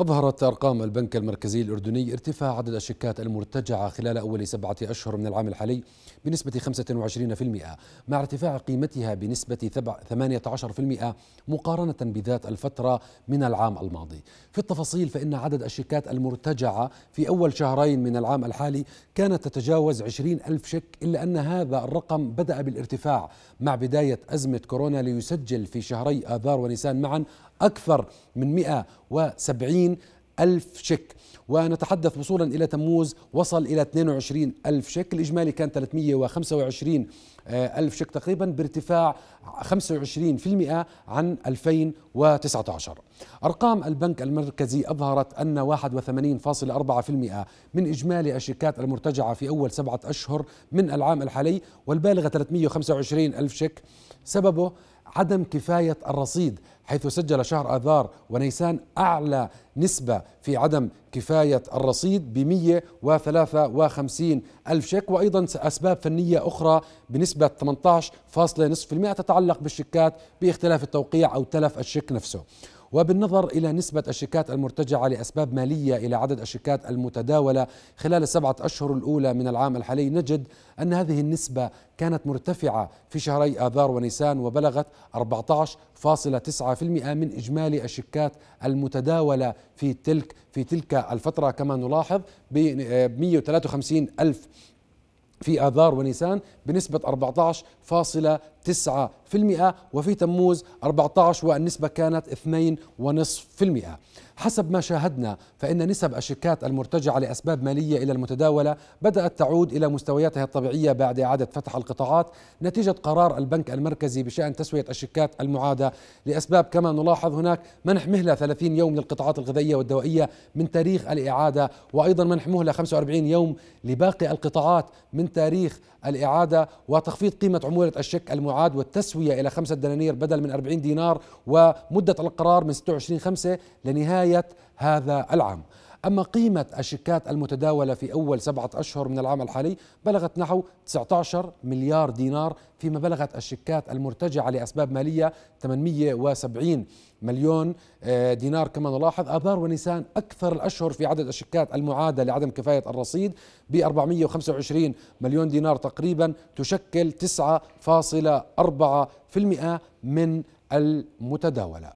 أظهرت أرقام البنك المركزي الأردني ارتفاع عدد الشيكات المرتجعة خلال أول سبعة أشهر من العام الحالي بنسبة 25% مع ارتفاع قيمتها بنسبة 18% مقارنة بذات الفترة من العام الماضي في التفاصيل فإن عدد الشيكات المرتجعة في أول شهرين من العام الحالي كانت تتجاوز 20 ألف شك إلا أن هذا الرقم بدأ بالارتفاع مع بداية أزمة كورونا ليسجل في شهري آذار ونيسان معا أكثر من 170 ألف شيك ونتحدث وصولا إلى تموز وصل إلى 22 ألف شيك الإجمالي كان 325 آه، ألف شيك تقريبا بارتفاع 25% عن 2019 أرقام البنك المركزي أظهرت أن 81.4% من إجمالي الشيكات المرتجعة في أول سبعة أشهر من العام الحالي والبالغة 325 ألف شيك سببه عدم كفاية الرصيد حيث سجل شهر آذار ونيسان أعلى نسبة في عدم كفاية الرصيد ب 153 ألف شيك وأيضا أسباب فنية أخرى بنسبة 18.5% تتعلق بالشيكات باختلاف التوقيع أو تلف الشيك نفسه وبالنظر إلى نسبة الشيكات المرتجعة لأسباب مالية إلى عدد الشيكات المتداولة خلال السبعة أشهر الأولى من العام الحالي نجد أن هذه النسبة كانت مرتفعة في شهري آذار ونيسان وبلغت 14.9% من إجمالي الشيكات المتداولة في تلك في تلك الفترة كما نلاحظ ب 153 آه، ألف في آذار ونيسان بنسبة 14.9% وفي تموز 14 والنسبة كانت 2.5% حسب ما شاهدنا فإن نسب الشيكات المرتجعة لأسباب مالية إلى المتداولة بدأت تعود إلى مستوياتها الطبيعية بعد إعادة فتح القطاعات نتيجة قرار البنك المركزي بشأن تسوية الشيكات المعادة لأسباب كما نلاحظ هناك منح مهلة 30 يوم للقطاعات الغذائية والدوائية من تاريخ الإعادة وأيضا منح مهلة 45 يوم لباقي القطاعات من تاريخ الإعادة وتخفيض قيمة عمولة الشيك المعادة المبيعات والتسوية إلى 5 دنانير بدل من 40 دينار ومدة القرار من 26 5 لنهاية هذا العام أما قيمة الشيكات المتداولة في أول سبعة أشهر من العام الحالي بلغت نحو 19 مليار دينار فيما بلغت الشيكات المرتجعة لأسباب مالية 870 مليون آه، دينار كما نلاحظ آذار ونيسان أكثر الأشهر في عدد الشيكات المعادة لعدم كفاية الرصيد ب 425 مليون دينار تقريبا تشكل 9.4% من المتداولة